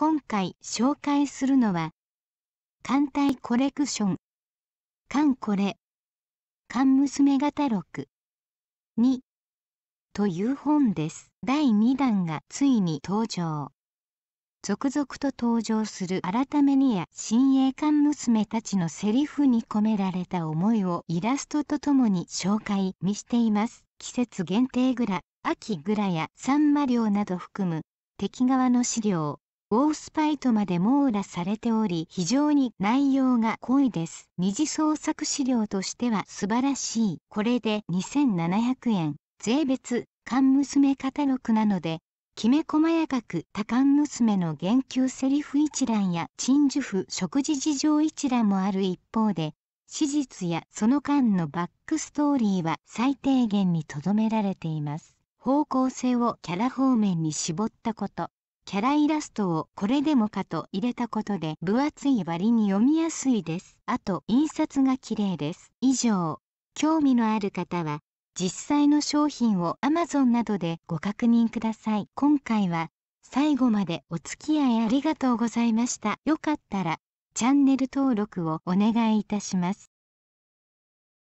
今回紹介するのは、艦隊コレクション、艦これ、艦娘型録2という本です。第2弾がついに登場。続々と登場する改めにや新鋭艦娘たちのセリフに込められた思いをイラストとともに紹介見しています。季節限定グラ、秋グラやサンマ漁など含む敵側の資料、オースパイとまで網羅されており非常に内容が濃いです二次創作資料としては素晴らしいこれで2700円税別缶娘カタログなのできめ細やかく多感娘の言及セリフ一覧や陳述婦食事事情一覧もある一方で史実やその間のバックストーリーは最低限にとどめられています方向性をキャラ方面に絞ったことキャライラストをこれでもかと入れたことで分厚い割に読みやすいです。あと印刷が綺麗です。以上、興味のある方は実際の商品を Amazon などでご確認ください。今回は最後までお付き合いありがとうございました。よかったらチャンネル登録をお願いいたします。